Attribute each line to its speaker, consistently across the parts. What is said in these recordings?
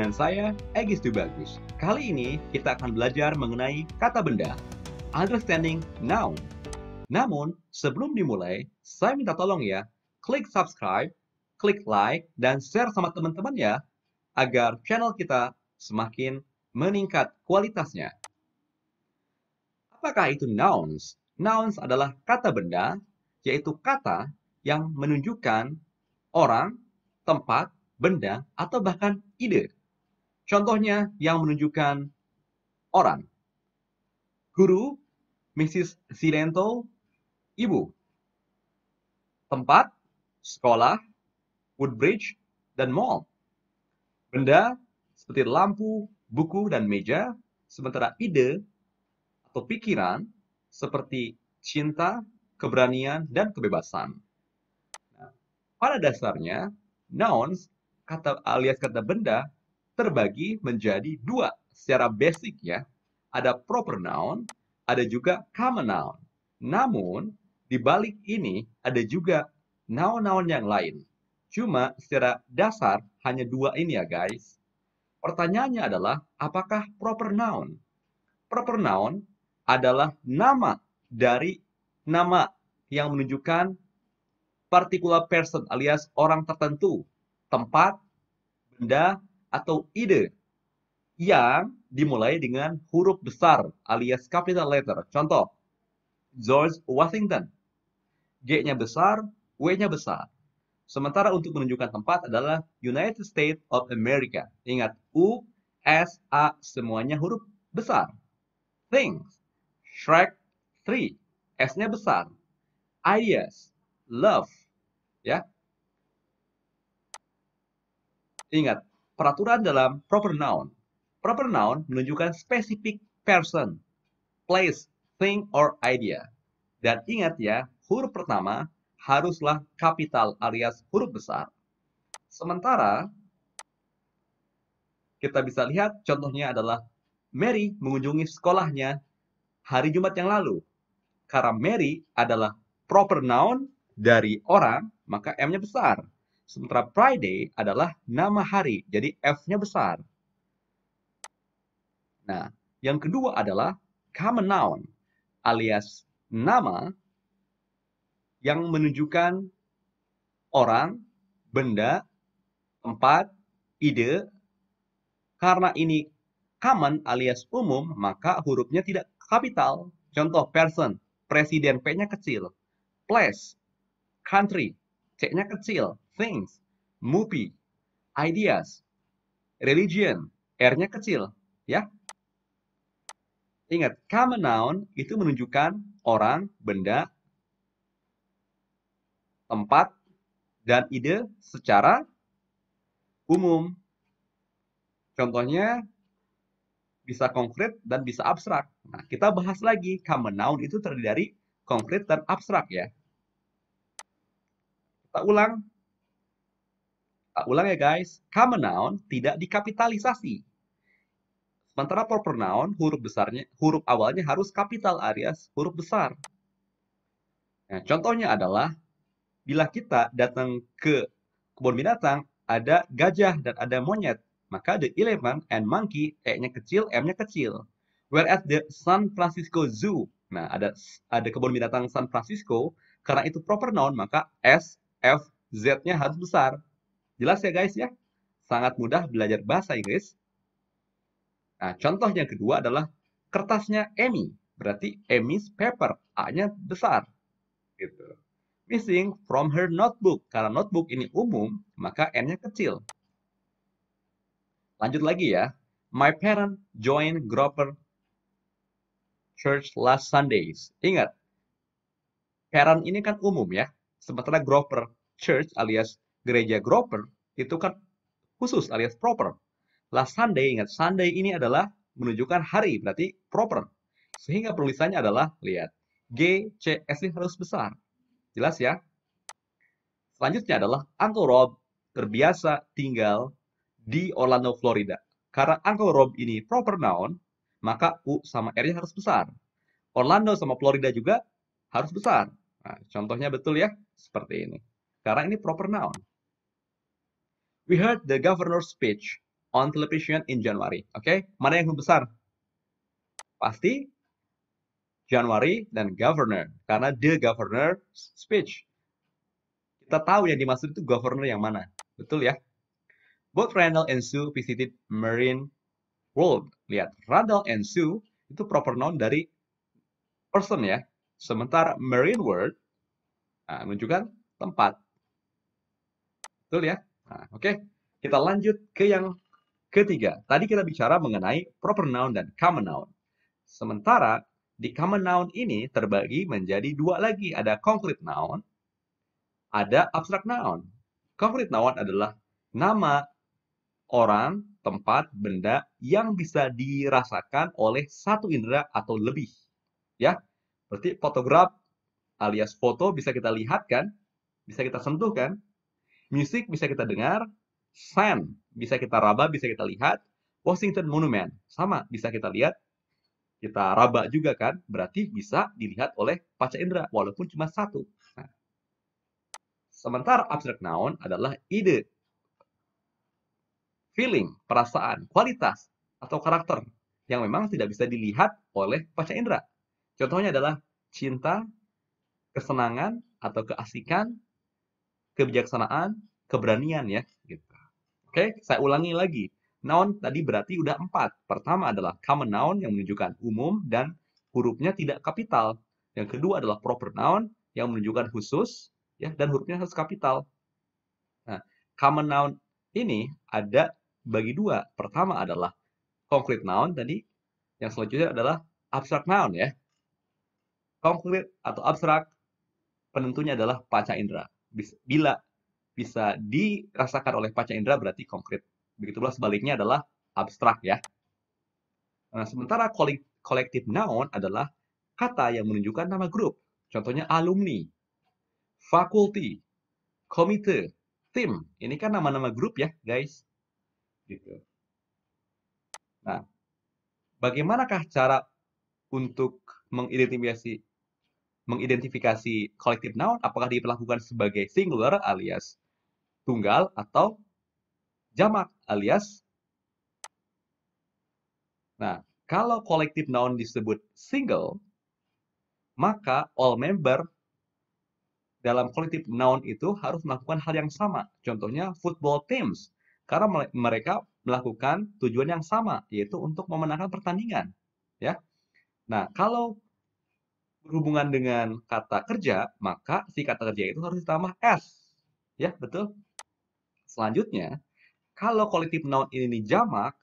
Speaker 1: dengan saya, Egis Bagus. Kali ini kita akan belajar mengenai kata benda, understanding noun. Namun, sebelum dimulai, saya minta tolong ya, klik subscribe, klik like, dan share sama teman-teman ya, agar channel kita semakin meningkat kualitasnya. Apakah itu nouns? Nouns adalah kata benda, yaitu kata yang menunjukkan orang, tempat, benda, atau bahkan ide. Contohnya yang menunjukkan orang. Guru, Mrs. Silento, ibu. Tempat, sekolah, Woodbridge, dan mall. Benda seperti lampu, buku, dan meja, sementara ide atau pikiran seperti cinta, keberanian, dan kebebasan. Nah, pada dasarnya, nouns kata alias kata benda terbagi menjadi dua secara basic ya. Ada proper noun, ada juga common noun. Namun, di balik ini ada juga noun-noun yang lain. Cuma secara dasar hanya dua ini ya guys. Pertanyaannya adalah, apakah proper noun? Proper noun adalah nama dari nama yang menunjukkan particular person alias orang tertentu, tempat, benda, atau ide yang dimulai dengan huruf besar alias capital letter. Contoh, George Washington. G-nya besar, W-nya besar. Sementara untuk menunjukkan tempat adalah United States of America. Ingat, U, S, A semuanya huruf besar. Things, Shrek, Three, S-nya besar. Ideas, Love, ya. Ingat, peraturan dalam proper noun. Proper noun menunjukkan specific person, place, thing, or idea. Dan ingat ya, huruf pertama haruslah kapital alias huruf besar. Sementara, kita bisa lihat contohnya adalah Mary mengunjungi sekolahnya hari Jumat yang lalu. Karena Mary adalah proper noun dari orang, maka M-nya besar. Sementara Friday adalah nama hari, jadi F-nya besar. Nah, yang kedua adalah common noun alias nama yang menunjukkan orang, benda, tempat, ide. Karena ini common alias umum, maka hurufnya tidak kapital. Contoh person, presiden P-nya kecil. Place, country, C-nya kecil things, movie, ideas, religion, R-nya kecil, ya. Ingat, common noun itu menunjukkan orang, benda, tempat, dan ide secara umum. Contohnya, bisa konkret dan bisa abstrak. Nah, kita bahas lagi, common noun itu terdiri dari konkret dan abstrak ya. Kita ulang, uh, ulang ya guys, common noun tidak dikapitalisasi. Sementara proper noun, huruf besarnya, huruf awalnya harus kapital alias huruf besar. Nah, contohnya adalah bila kita datang ke kebun binatang, ada gajah dan ada monyet, maka the elephant and monkey, E-nya kecil, M-nya kecil. Whereas the San Francisco Zoo, nah ada ada kebun binatang San Francisco, karena itu proper noun, maka S, F, Z-nya harus besar. Jelas ya guys ya? Sangat mudah belajar bahasa Inggris. Nah, contoh yang kedua adalah kertasnya Amy. Berarti Amy's paper. A-nya besar. Gitu. Missing from her notebook. Karena notebook ini umum, maka N-nya kecil. Lanjut lagi ya. My parents joined Groper church last Sundays. Ingat, parent ini kan umum ya. Sementara Groper church alias gereja Groper itu kan khusus alias proper. Last Sunday, ingat Sunday ini adalah menunjukkan hari, berarti proper. Sehingga penulisannya adalah, lihat, G, C, S ini harus besar. Jelas ya? Selanjutnya adalah Uncle Rob terbiasa tinggal di Orlando, Florida. Karena Uncle Rob ini proper noun, maka U sama R-nya harus besar. Orlando sama Florida juga harus besar. Nah, contohnya betul ya, seperti ini. Karena ini proper noun. We heard the governor's speech on television in January. Oke, okay? mana yang besar? Pasti January dan governor karena the governor speech. Kita tahu yang dimaksud itu governor yang mana. Betul ya? Both Randall and Sue visited Marine World. Lihat, Randall and Sue itu proper noun dari person ya. Sementara Marine World nah, menunjukkan tempat. Betul ya? Nah, oke, okay. kita lanjut ke yang ketiga. Tadi kita bicara mengenai proper noun dan common noun. Sementara di common noun ini terbagi menjadi dua lagi. Ada concrete noun, ada abstract noun. Concrete noun adalah nama orang, tempat, benda yang bisa dirasakan oleh satu indera atau lebih. Ya, berarti fotograf alias foto bisa kita lihatkan, bisa kita sentuhkan, Musik bisa kita dengar, sand bisa kita raba, bisa kita lihat, Washington Monument sama bisa kita lihat, kita raba juga kan, berarti bisa dilihat oleh paca indera walaupun cuma satu. Nah. Sementara abstrak noun adalah ide, feeling, perasaan, kualitas atau karakter yang memang tidak bisa dilihat oleh paca indera. Contohnya adalah cinta, kesenangan atau keasikan, kebijaksanaan, keberanian ya. Gitu. Oke, saya ulangi lagi. Noun tadi berarti udah empat. Pertama adalah common noun yang menunjukkan umum dan hurufnya tidak kapital. Yang kedua adalah proper noun yang menunjukkan khusus ya dan hurufnya harus kapital. Nah, common noun ini ada bagi dua. Pertama adalah concrete noun tadi. Yang selanjutnya adalah abstract noun ya. Concrete atau abstrak penentunya adalah panca indera bila bisa dirasakan oleh panca indera berarti konkret. begitulah sebaliknya adalah abstrak ya. Nah, sementara kolektif noun adalah kata yang menunjukkan nama grup. Contohnya alumni, faculty, komite, tim. Ini kan nama-nama grup ya, guys. Gitu. Nah, bagaimanakah cara untuk mengidentifikasi mengidentifikasi kolektif noun apakah diperlakukan sebagai singular alias tunggal atau jamak alias Nah, kalau kolektif noun disebut single, maka all member dalam kolektif noun itu harus melakukan hal yang sama. Contohnya football teams, karena mereka melakukan tujuan yang sama, yaitu untuk memenangkan pertandingan. Ya, Nah, kalau berhubungan dengan kata kerja, maka si kata kerja itu harus ditambah S. Ya, betul? Selanjutnya, kalau kolektif noun ini dijamak,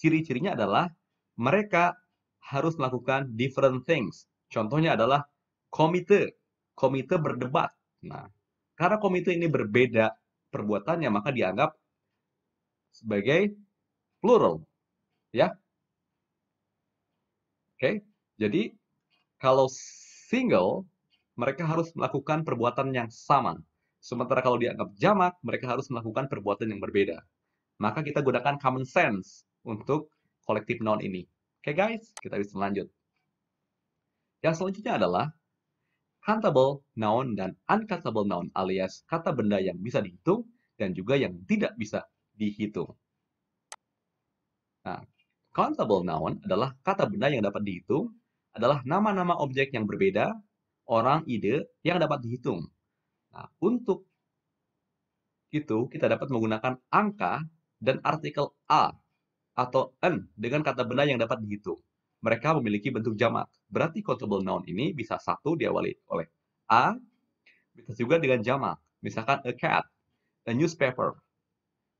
Speaker 1: ciri-cirinya adalah mereka harus melakukan different things. Contohnya adalah komite. Komite berdebat. Nah, karena komite ini berbeda perbuatannya, maka dianggap sebagai plural. Ya. Oke, okay? jadi kalau single, mereka harus melakukan perbuatan yang sama. Sementara kalau dianggap jamak, mereka harus melakukan perbuatan yang berbeda. Maka kita gunakan common sense untuk kolektif noun ini. Oke okay guys, kita bisa lanjut. Yang selanjutnya adalah countable noun dan uncountable noun alias kata benda yang bisa dihitung dan juga yang tidak bisa dihitung. Nah, countable noun adalah kata benda yang dapat dihitung adalah nama-nama objek yang berbeda, orang, ide yang dapat dihitung. Nah, untuk itu kita dapat menggunakan angka dan artikel a atau n dengan kata benda yang dapat dihitung. Mereka memiliki bentuk jamak. Berarti countable noun ini bisa satu diawali oleh a, bisa juga dengan jamak. Misalkan a cat, a newspaper,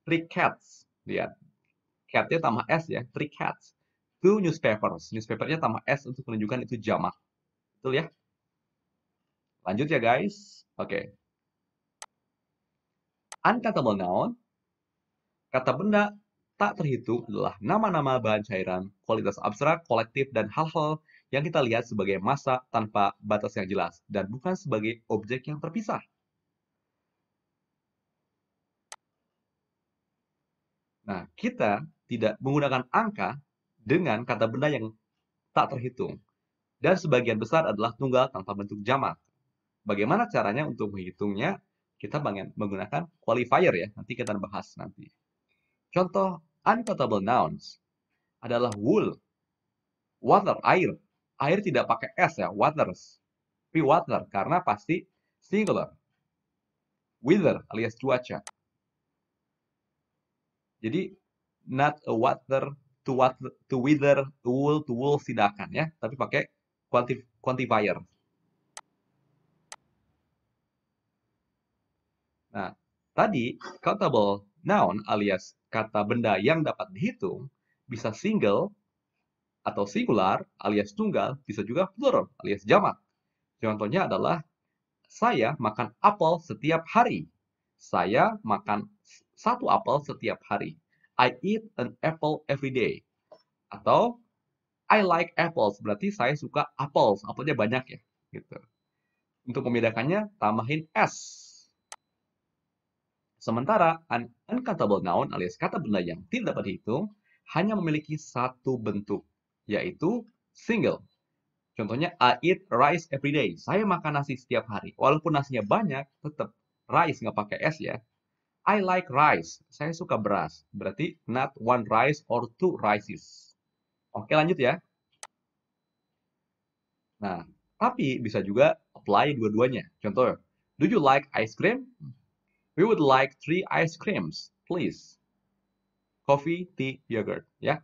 Speaker 1: three cats. Lihat, catnya tambah s ya, three cats two newspapers. Newspapernya tambah S untuk menunjukkan itu jamak. Betul ya? Lanjut ya guys. Oke. Okay. Uncountable noun. Kata benda tak terhitung adalah nama-nama bahan cairan, kualitas abstrak, kolektif, dan hal-hal yang kita lihat sebagai masa tanpa batas yang jelas dan bukan sebagai objek yang terpisah. Nah, kita tidak menggunakan angka dengan kata benda yang tak terhitung. Dan sebagian besar adalah tunggal tanpa bentuk jamak. Bagaimana caranya untuk menghitungnya? Kita menggunakan qualifier ya, nanti kita bahas nanti. Contoh uncountable nouns adalah wool, water, air. Air tidak pakai S ya, waters. Tapi water, karena pasti singular. Weather alias cuaca. Jadi, not a water to, what, to wither, to wool, to wool tidak ya, tapi pakai quanti quantifier. Nah, tadi countable noun alias kata benda yang dapat dihitung bisa single atau singular alias tunggal, bisa juga plural alias jamak. Contohnya adalah saya makan apel setiap hari. Saya makan satu apel setiap hari. I eat an apple every day. Atau I like apples, berarti saya suka apples, apelnya banyak ya, gitu. Untuk membedakannya, tambahin s. Sementara an uncountable noun alias kata benda yang tidak dapat dihitung hanya memiliki satu bentuk, yaitu single. Contohnya, I eat rice every day. Saya makan nasi setiap hari. Walaupun nasinya banyak, tetap rice nggak pakai s ya. I like rice. Saya suka beras. Berarti not one rice or two rices. Oke, lanjut ya. Nah, tapi bisa juga apply dua-duanya. Contoh, do you like ice cream? We would like three ice creams, please. Coffee, tea, yogurt. Ya.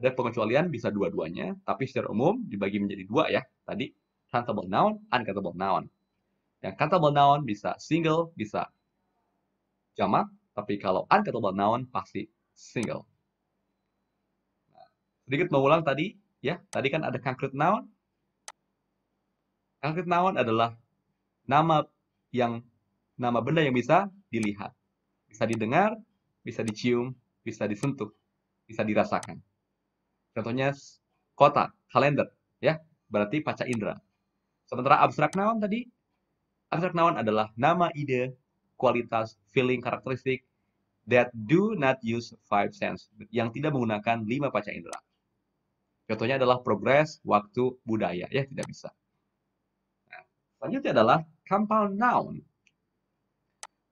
Speaker 1: Ada pengecualian bisa dua-duanya, tapi secara umum dibagi menjadi dua ya. Tadi, countable noun, uncountable noun. Yang countable noun bisa single, bisa jamak, tapi kalau uncountable noun pasti single. Nah, sedikit mengulang tadi, ya. Tadi kan ada concrete noun. Concrete noun adalah nama yang nama benda yang bisa dilihat, bisa didengar, bisa dicium, bisa disentuh, bisa dirasakan. Contohnya kota, kalender, ya. Berarti paca indera. Sementara abstrak noun tadi, abstrak noun adalah nama ide kualitas, feeling, karakteristik that do not use five sense, yang tidak menggunakan lima panca indera. Contohnya adalah progres, waktu, budaya, ya tidak bisa. Nah, selanjutnya adalah compound noun.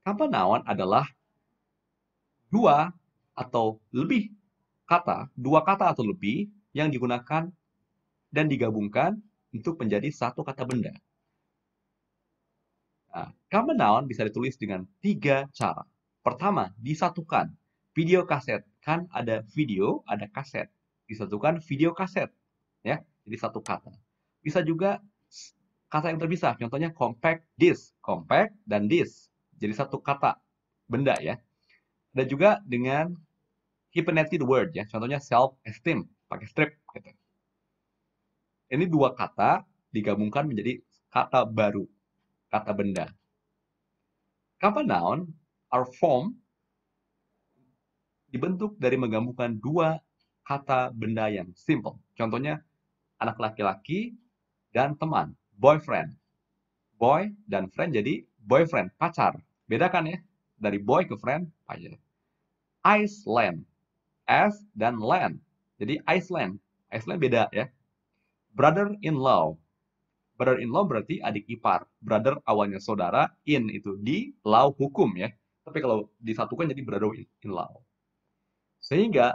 Speaker 1: Compound noun adalah dua atau lebih kata, dua kata atau lebih yang digunakan dan digabungkan untuk menjadi satu kata benda. Nah, common noun bisa ditulis dengan tiga cara. Pertama, disatukan. Video kaset. Kan ada video, ada kaset. Disatukan video kaset. ya Jadi satu kata. Bisa juga kata yang terpisah. Contohnya compact disc. Compact dan disc. Jadi satu kata. Benda ya. Dan juga dengan hyphenated word ya. Contohnya self-esteem. Pakai strip gitu. Ini dua kata digabungkan menjadi kata baru kata benda. Kapan noun are form dibentuk dari menggabungkan dua kata benda yang simple. Contohnya, anak laki-laki dan teman, boyfriend. Boy dan friend jadi boyfriend, pacar. Bedakan ya, dari boy ke friend, pacar. Iceland, S dan land. Jadi Iceland, Iceland beda ya. Brother-in-law, Brother-in-law berarti adik ipar. Brother awalnya saudara, in itu di law hukum ya. Tapi kalau disatukan jadi brother-in-law. Sehingga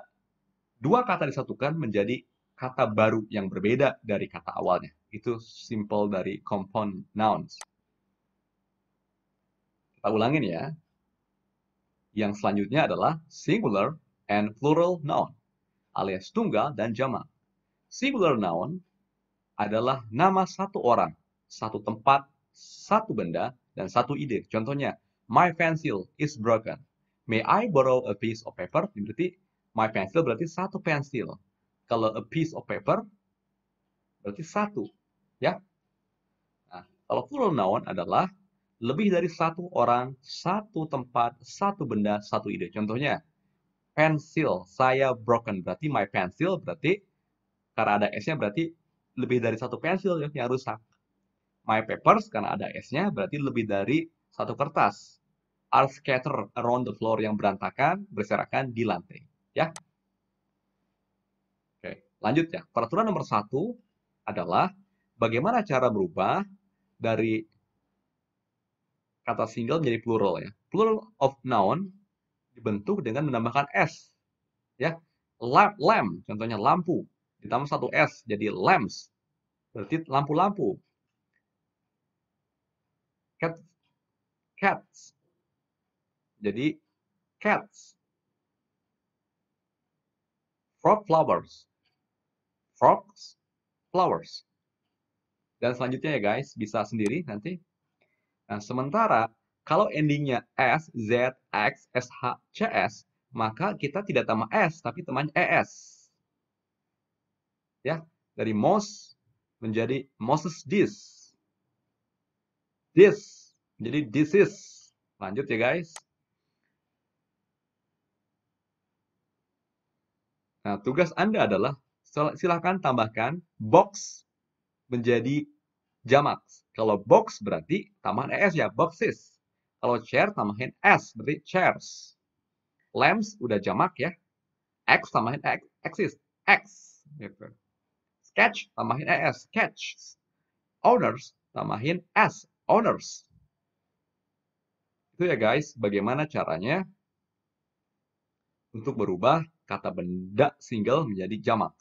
Speaker 1: dua kata disatukan menjadi kata baru yang berbeda dari kata awalnya. Itu simple dari compound nouns. Kita ulangin ya. Yang selanjutnya adalah singular and plural noun alias tunggal dan jamak. Singular noun adalah nama satu orang, satu tempat, satu benda, dan satu ide. Contohnya, my pencil is broken. May I borrow a piece of paper? Berarti my pencil berarti satu pensil. Kalau a piece of paper berarti satu, ya. Nah, kalau plural noun adalah lebih dari satu orang, satu tempat, satu benda, satu ide. Contohnya, pensil saya broken berarti my pencil berarti karena ada s-nya berarti lebih dari satu pensil yang rusak. My papers, karena ada S-nya, berarti lebih dari satu kertas. Are scattered around the floor yang berantakan, berserakan di lantai. Ya. Oke, lanjut ya. Peraturan nomor satu adalah bagaimana cara berubah dari kata single menjadi plural ya. Plural of noun dibentuk dengan menambahkan s. Ya, lamp, lamp contohnya lampu ditambah satu S jadi lamps. Berarti lampu-lampu. Cat, cats. Jadi cats. Frog flowers. Frogs flowers. Dan selanjutnya ya guys, bisa sendiri nanti. Nah, sementara kalau endingnya S, Z, X, S, H, C, S, maka kita tidak tambah S, tapi teman ES ya dari most menjadi Moses this this jadi this is lanjut ya guys Nah, tugas Anda adalah silahkan tambahkan box menjadi jamak. Kalau box berarti tambahan es ya, boxes. Kalau chair tambahin s berarti chairs. Lamps udah jamak ya. X tambahin x, axis, x. Gitu. Catch tambahin ES. catch Owners, tambahin S. Owners. Itu ya guys, bagaimana caranya untuk berubah kata benda single menjadi jamak.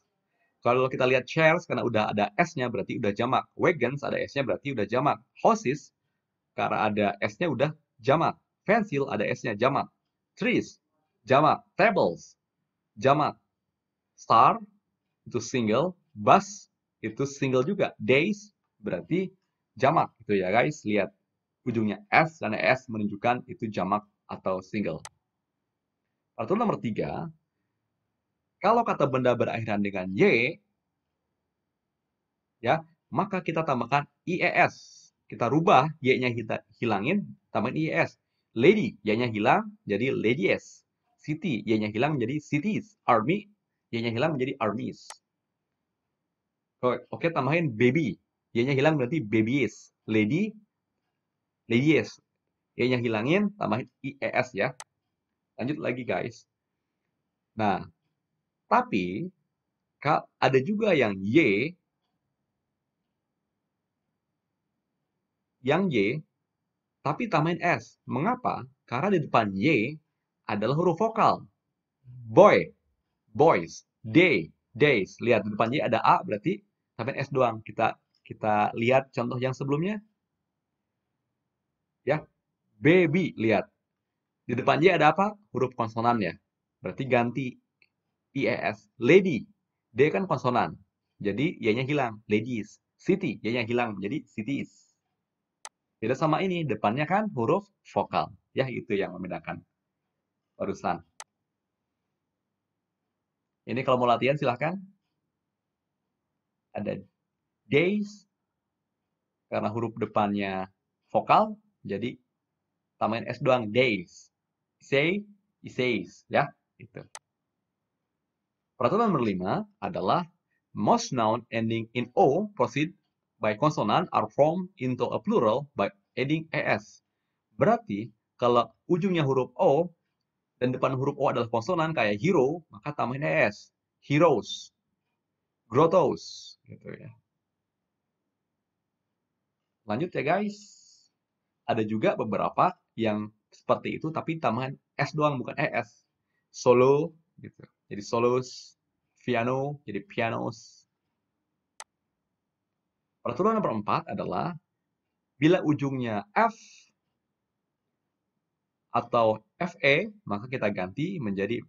Speaker 1: Kalau kita lihat shares, karena udah ada S-nya, berarti udah jamak. Wagons, ada S-nya, berarti udah jamak. Horses, karena ada S-nya, udah jamak. Pencil, ada S-nya, jamak. Trees, jamak. Tables, jamak. Star, itu single. Bus itu single juga. Days berarti jamak gitu ya guys. Lihat ujungnya S dan S menunjukkan itu jamak atau single. Peraturan nomor tiga, kalau kata benda berakhiran dengan Y, ya maka kita tambahkan IES. Kita rubah Y-nya kita hilangin, tambahin IES. Lady, Y-nya hilang jadi ladies. City, Y-nya hilang jadi cities. Army, Y-nya hilang menjadi armies. Oke, okay, tambahin baby. Y-nya hilang berarti babies. Lady, ladies. Y-nya hilangin, tambahin IES ya. Lanjut lagi guys. Nah, tapi ada juga yang Y, yang Y, tapi tambahin S. Mengapa? Karena di depan Y adalah huruf vokal. Boy, boys, day, days. Lihat, di depan Y ada A, berarti sampai S doang. Kita kita lihat contoh yang sebelumnya. Ya, baby lihat. Di depan Y ada apa? Huruf konsonan ya. Berarti ganti IES. Lady. D kan konsonan. Jadi Y-nya hilang. Ladies. City. Y-nya hilang. Jadi cities. Beda sama ini. Depannya kan huruf vokal. Ya, itu yang membedakan. Barusan. Ini kalau mau latihan silahkan ada days karena huruf depannya vokal jadi tambahin s doang days say says ya itu peraturan nomor lima adalah most noun ending in o proceed by consonant are formed into a plural by adding es berarti kalau ujungnya huruf o dan depan huruf o adalah konsonan kayak hero maka tambahin es heroes Grotos gitu ya. Lanjut ya guys. Ada juga beberapa yang seperti itu tapi tambahan S doang bukan ES. Solo gitu. Jadi solos, piano, jadi pianos. Peraturan nomor 4 adalah bila ujungnya F atau FE, maka kita ganti menjadi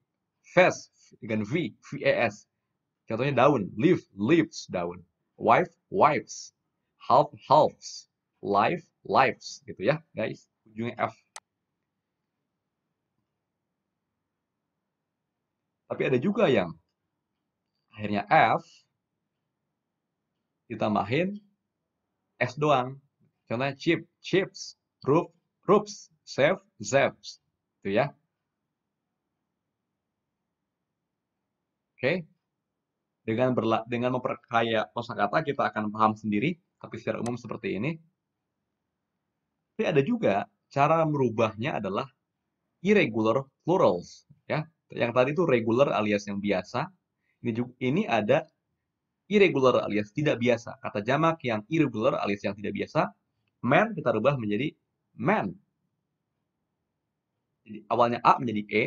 Speaker 1: VES dengan V, VES. Contohnya daun, leaf, leaves, daun. Wife, wives. Half, halves. Life, lives, gitu ya, guys. Ujungnya F. Tapi ada juga yang akhirnya F ditambahin S doang. Contohnya chip, chips, roof, roofs, self, zeps. Itu ya. Oke. Okay. Dengan berla dengan memperkaya kosakata kita akan paham sendiri, tapi secara umum seperti ini. Tapi ada juga cara merubahnya adalah irregular plurals, ya. Yang tadi itu regular alias yang biasa. Ini juga, ini ada irregular alias tidak biasa. Kata jamak yang irregular alias yang tidak biasa, man kita rubah menjadi man. Jadi, awalnya a menjadi e,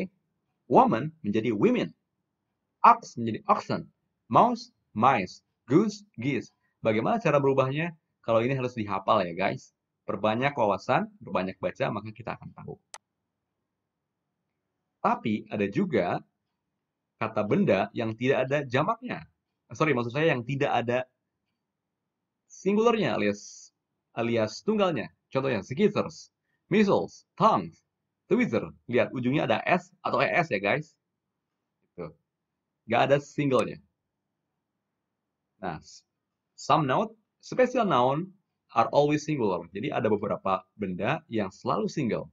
Speaker 1: woman menjadi women, ox menjadi oxen, Mouse, mice. Goose, geese. Bagaimana cara berubahnya? Kalau ini harus dihafal ya guys. Perbanyak wawasan, perbanyak baca, maka kita akan tahu. Tapi ada juga kata benda yang tidak ada jamaknya. Sorry, maksud saya yang tidak ada singularnya alias alias tunggalnya. Contohnya, skitters, measles, tongues, tweezer. Lihat, ujungnya ada S atau ES ya guys. Gitu. Gak ada singlenya. Nah, some noun, special noun are always singular. Jadi ada beberapa benda yang selalu single.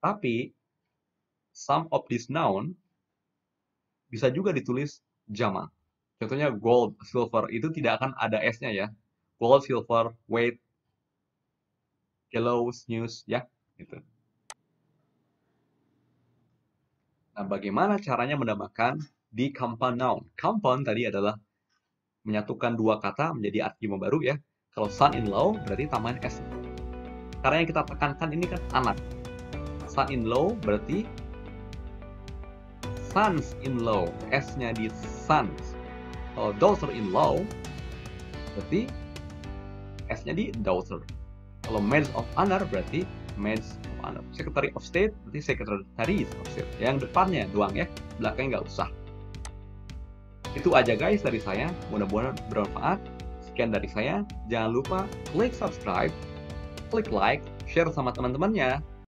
Speaker 1: Tapi some of these noun bisa juga ditulis jama. Contohnya gold, silver itu tidak akan ada s-nya ya. Gold, silver, weight, kilos, news, ya, gitu. Nah, bagaimana caranya menambahkan di compound noun. Compound tadi adalah menyatukan dua kata menjadi arti baru ya. Kalau son in law berarti tambahan s. Karena yang kita tekankan ini kan anak. Son in law berarti sons in law. S-nya di sons. Kalau daughter in law berarti S-nya di daughter. Kalau maids of honor berarti maids of honor. Secretary of state berarti secretary of state. Yang depannya doang ya, belakangnya nggak usah. Itu aja guys dari saya, mudah-mudahan bermanfaat. Sekian dari saya, jangan lupa klik subscribe, klik like, share sama teman-temannya.